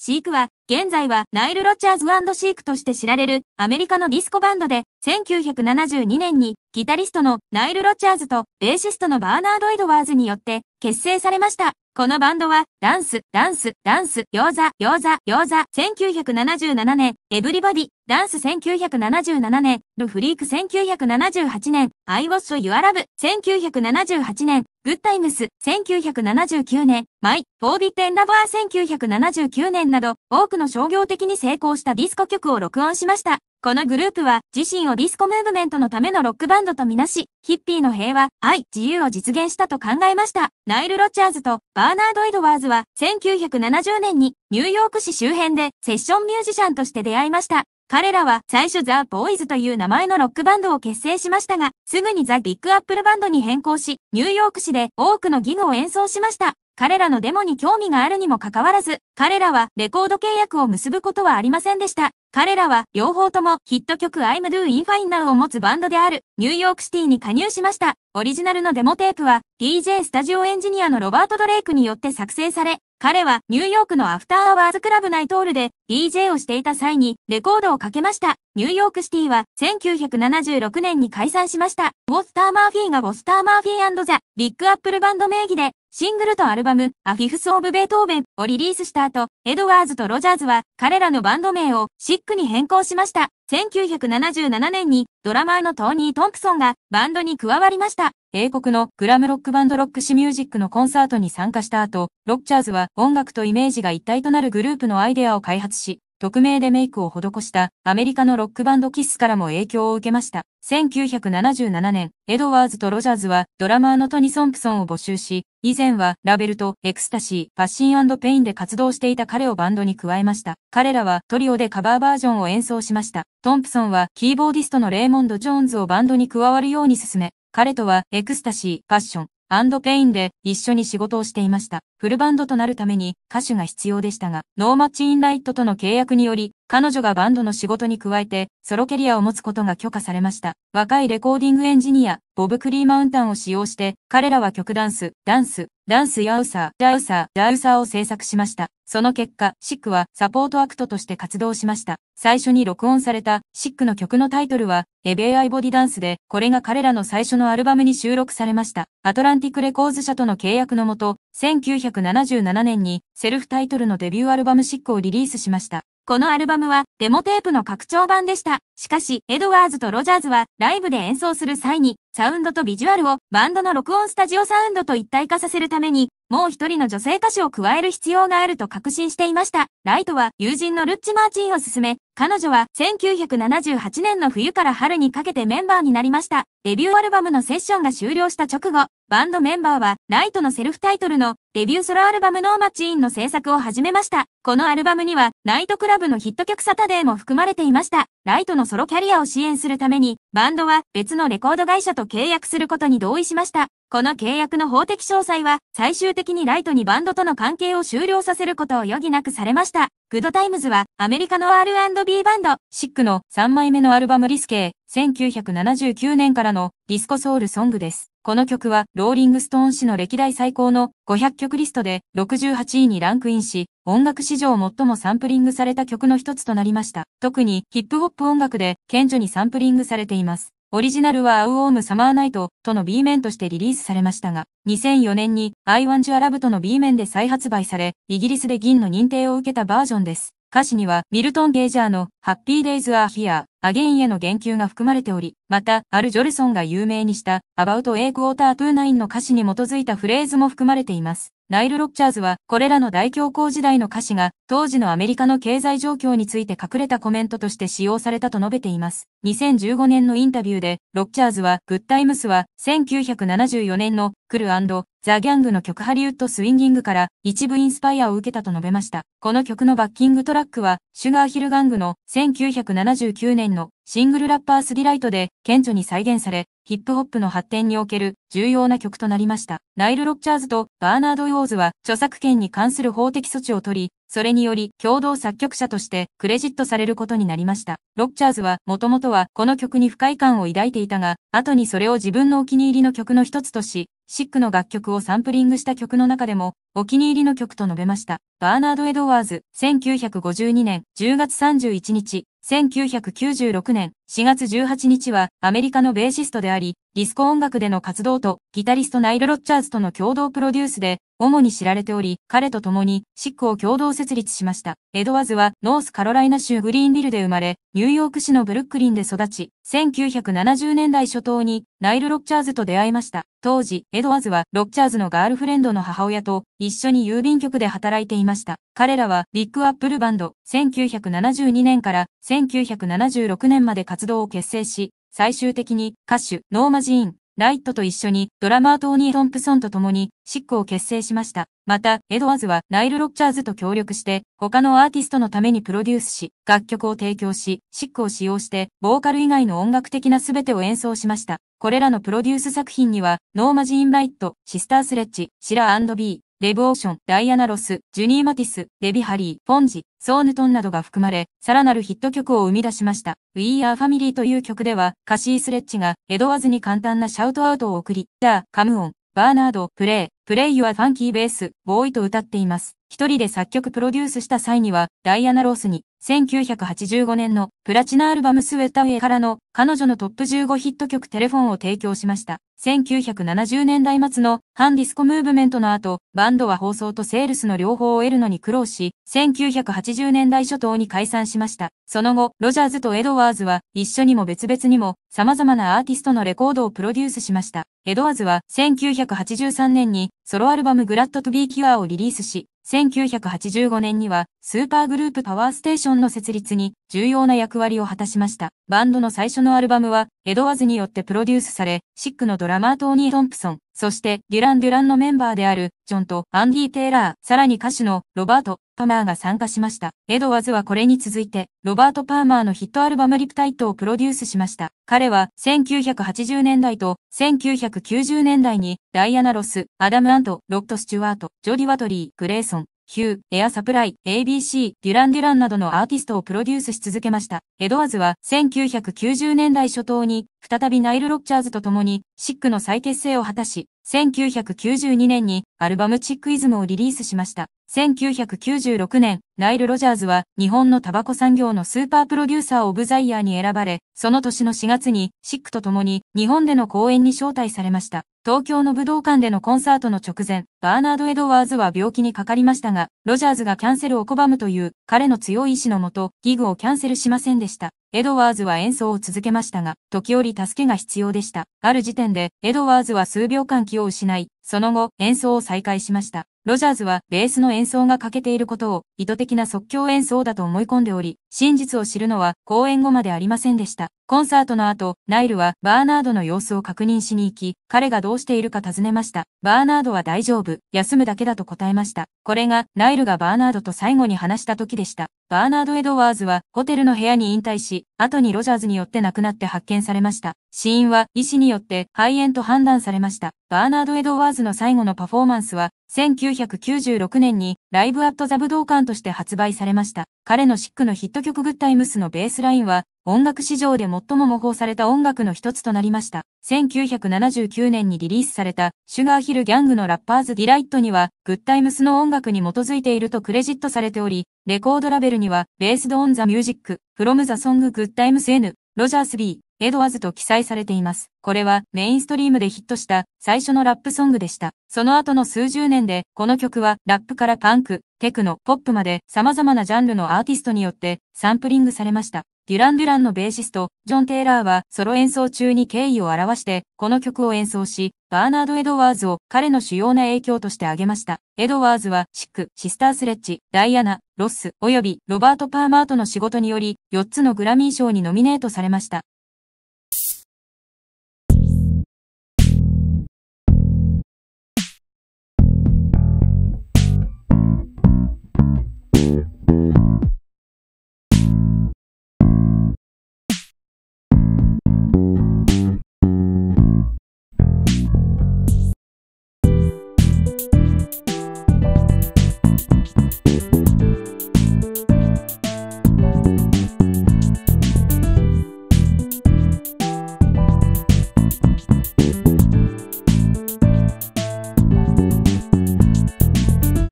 シークは、現在はナイル・ロチャーズシークとして知られるアメリカのディスコバンドで、1972年にギタリストのナイル・ロチャーズとベーシストのバーナード・エドワーズによって結成されました。このバンドは、ダンス、ダンス、ダンス、餃子、餃子、餃子、1977年、エブリバディ、ダンス1977年、ルフリーク1978年、アイウォッ Your l 1978年、グッタイムス、1979年、マイ、フォービッテンラバー1979年など、多くの商業的に成功したディスコ曲を録音しました。このグループは、自身をディスコムーブメントのためのロックバンドとみなし、ヒッピーの平和、愛、自由を実現したと考えました。ナイル・ロッチャーズとバーナード・エドワーズは、1970年にニューヨーク市周辺でセッションミュージシャンとして出会いました。彼らは最初ザ・ボーイズという名前のロックバンドを結成しましたが、すぐにザ・ビッグアップルバンドに変更し、ニューヨーク市で多くのギグを演奏しました。彼らのデモに興味があるにもかかわらず、彼らはレコード契約を結ぶことはありませんでした。彼らは両方ともヒット曲 I'm Do In Fine Now を持つバンドであるニューヨークシティに加入しました。オリジナルのデモテープは DJ スタジオエンジニアのロバート・ドレイクによって作成され、彼はニューヨークのアフターアワーズクラブナイトールで DJ をしていた際にレコードをかけました。ニューヨークシティは1976年に解散しました。ウォスター・マーフィーがウォスター・マーフィーザ・ビッグアップルバンド名義でシングルとアルバム、アフィフス・オブ・ベートーベンをリリースした後、エドワーズとロジャーズは彼らのバンド名をシックに変更しました。1977年にドラマーのトーニー・トンプソンがバンドに加わりました。英国のグラムロックバンドロックシミュージックのコンサートに参加した後、ロッチャーズは音楽とイメージが一体となるグループのアイデアを開発し、匿名でメイクを施したアメリカのロックバンドキスからも影響を受けました。1977年、エドワーズとロジャーズはドラマーのトニ・ソンプソンを募集し、以前はラベルとエクスタシー、パッシンペインで活動していた彼をバンドに加えました。彼らはトリオでカバーバージョンを演奏しました。トンプソンはキーボーディストのレイモンド・ジョーンズをバンドに加わるように進め、彼とはエクスタシー、パッション、アンドペインで一緒に仕事をしていました。フルバンドとなるために歌手が必要でしたが、ノーマッチインライトとの契約により、彼女がバンドの仕事に加えて、ソロキャリアを持つことが許可されました。若いレコーディングエンジニア、ボブ・クリーマウンタンを使用して、彼らは曲ダンス、ダンス、ランス・ヤウサ、ー、ラウサ、ー、ラウサーを制作しました。その結果、シックはサポートアクトとして活動しました。最初に録音されたシックの曲のタイトルは、エベーアイボディダンスで、これが彼らの最初のアルバムに収録されました。アトランティックレコーズ社との契約のもと、1977年にセルフタイトルのデビューアルバムシックをリリースしました。このアルバムはデモテープの拡張版でした。しかし、エドワーズとロジャーズはライブで演奏する際に、サウンドとビジュアルをバンドの録音スタジオサウンドと一体化させるために、もう一人の女性歌手を加える必要があると確信していました。ライトは友人のルッチ・マーチンを勧め、彼女は1978年の冬から春にかけてメンバーになりました。デビューアルバムのセッションが終了した直後、バンドメンバーはライトのセルフタイトルのデビューソロアルバムノーマチーンの制作を始めました。このアルバムにはナイトクラブのヒット曲サタデーも含まれていました。ライトのソロキャリアを支援するために、バンドは別のレコード会社と契約することに同意しました。この契約の法的詳細は、最終的にライトにバンドとの関係を終了させることを余儀なくされました。グッドタイムズはアメリカの R&B バンド、シックの3枚目のアルバムリスケ1979年からのディスコソウルソングです。この曲はローリングストーン誌の歴代最高の500曲リストで68位にランクインし、音楽史上最もサンプリングされた曲の一つとなりました。特にヒップホップ音楽で顕著にサンプリングされています。オリジナルはアウオームサマーナイトとの B 面としてリリースされましたが、2004年にアイワンジュアラブとの B 面で再発売され、イギリスで銀の認定を受けたバージョンです。歌詞には、ミルトン・ゲージャーの Happy Days Are Here アゲインへの言及が含まれており、また、アル・ジョルソンが有名にした、About A Quarter to インの歌詞に基づいたフレーズも含まれています。ナイル・ロッチャーズは、これらの大恐慌時代の歌詞が、当時のアメリカの経済状況について隠れたコメントとして使用されたと述べています。2015年のインタビューで、ロッチャーズは、グッタイムスは、1974年の、クルザ・ギャングの曲ハリウッド・スインギングから一部インスパイアを受けたと述べました。この曲のバッキングトラックは、シュガーヒル・ガングの1979年年のシングルラッパースリライトで顕著に再現され、ヒップホップの発展における重要な曲となりました。ナイル・ロッチャーズとバーナード・ヨーズは著作権に関する法的措置を取り、それにより共同作曲者としてクレジットされることになりました。ロッチャーズはもともとはこの曲に不快感を抱いていたが、後にそれを自分のお気に入りの曲の一つとし、シックの楽曲をサンプリングした曲の中でも、お気に入りの曲と述べました。バーナード・エドワーズ、1952年10月31日、1996年4月18日はアメリカのベーシストであり、ディスコ音楽での活動とギタリストナイル・ロッチャーズとの共同プロデュースで主に知られており、彼と共にシックを共同設立しました。エドワーズはノースカロライナ州グリーンビルで生まれ、ニューヨーク市のブルックリンで育ち、1970年代初頭にナイル・ロッチャーズと出会いました。当時、エドワーズはロッチャーズのガールフレンドの母親と一緒に郵便局で働いていました。彼らはビッグアップルバンド、1972年から1976年まで活動を結成し、最終的に歌手、ノーマジーン、ライトと一緒にドラマートーニー・トンプソンと共にシックを結成しました。また、エドワーズはナイル・ロッチャーズと協力して他のアーティストのためにプロデュースし、楽曲を提供し、シックを使用して、ボーカル以外の音楽的な全てを演奏しました。これらのプロデュース作品には、ノーマジ・イン・ライト、シスタースレッジ、シラー &B、レブオーション、ダイアナ・ロス、ジュニー・マティス、デビ・ハリー、フォンジ、ソーヌトンなどが含まれ、さらなるヒット曲を生み出しました。We Are Family という曲では、カシー・スレッチが、エドワーズに簡単なシャウトアウトを送り、ダー、カムオン、バーナード、プレイ、プレイ・ユア・ファンキー・ベース、ボーイと歌っています。一人で作曲プロデュースした際には、ダイアナ・ロースに、1985年のプラチナアルバムスウェッタウェイからの彼女のトップ15ヒット曲テレフォンを提供しました。1970年代末のハンディスコムーブメントの後、バンドは放送とセールスの両方を得るのに苦労し、1980年代初頭に解散しました。その後、ロジャーズとエドワーズは一緒にも別々にも様々なアーティストのレコードをプロデュースしました。エドワーズは1983年にソロアルバムグラッドトゥビーキュアをリリースし、1985年にはスーパーグループパワーステーションの設立に重要な役割を果たしました。バンドの最初のアルバムは、エドワーズによってプロデュースされ、シックのドラマートーニー・トンプソン、そしてデュラン・デュランのメンバーである、ジョンとアンディ・テイラー、さらに歌手のロバート・パーマーが参加しました。エドワーズはこれに続いて、ロバート・パーマーのヒットアルバムリプタイトをプロデュースしました。彼は1980年代と1990年代にダイアナ・ロス、アダム・アント、ロット・スチュワート、ジョディ・ワトリー、グレーソン、ヒュー、エアサプライ、ABC、デュラン・デュランなどのアーティストをプロデュースし続けました。エドワーズは1990年代初頭に再びナイル・ロッチャーズと共にシックの再結成を果たし、1992年にアルバムチックイズムをリリースしました。1996年、ナイル・ロジャーズは日本のタバコ産業のスーパープロデューサーオブザイヤーに選ばれ、その年の4月にシックと共に日本での公演に招待されました。東京の武道館でのコンサートの直前、バーナード・エドワーズは病気にかかりましたが、ロジャーズがキャンセルを拒むという彼の強い意志のもと、ギグをキャンセルしませんでした。エドワーズは演奏を続けましたが、時折助けが必要でした。ある時点で、エドワーズは数秒間気を失い、その後、演奏を再開しました。ロジャーズは、ベースの演奏が欠けていることを、意図的な即興演奏だと思い込んでおり、真実を知るのは、公演後までありませんでした。コンサートの後、ナイルは、バーナードの様子を確認しに行き、彼がどうしているか尋ねました。バーナードは大丈夫、休むだけだと答えました。これが、ナイルがバーナードと最後に話した時でした。バーナード・エドワーズは、ホテルの部屋に引退し、後にロジャーズによって亡くなって発見されました。死因は医師によって肺炎と判断されました。バーナード・エドワーズの最後のパフォーマンスは、1996年にライブ・アット・ザ・武道館として発売されました。彼のシックのヒット曲グッタイムスのベースラインは、音楽史上で最も模倣された音楽の一つとなりました。1979年にリリースされた、シュガーヒルギャングのラッパーズ・ディライットには、グッタイムスの音楽に基づいているとクレジットされており、レコードラベルには、ベースド・オン・ザ・ミュージック、フロム・ザ・ソング・グッタイムス N、ロジャース・ B、エドワーズと記載されています。これはメインストリームでヒットした最初のラップソングでした。その後の数十年で、この曲はラップからパンク、テクノ、ポップまで様々なジャンルのアーティストによってサンプリングされました。デュラン・デュランのベーシスト、ジョン・テイラーはソロ演奏中に敬意を表して、この曲を演奏し、バーナード・エドワーズを彼の主要な影響として挙げました。エドワーズは、シック、シスター・スレッジ、ダイアナ、ロス、およびロバート・パーマートの仕事により、4つのグラミー賞にノミネートされました。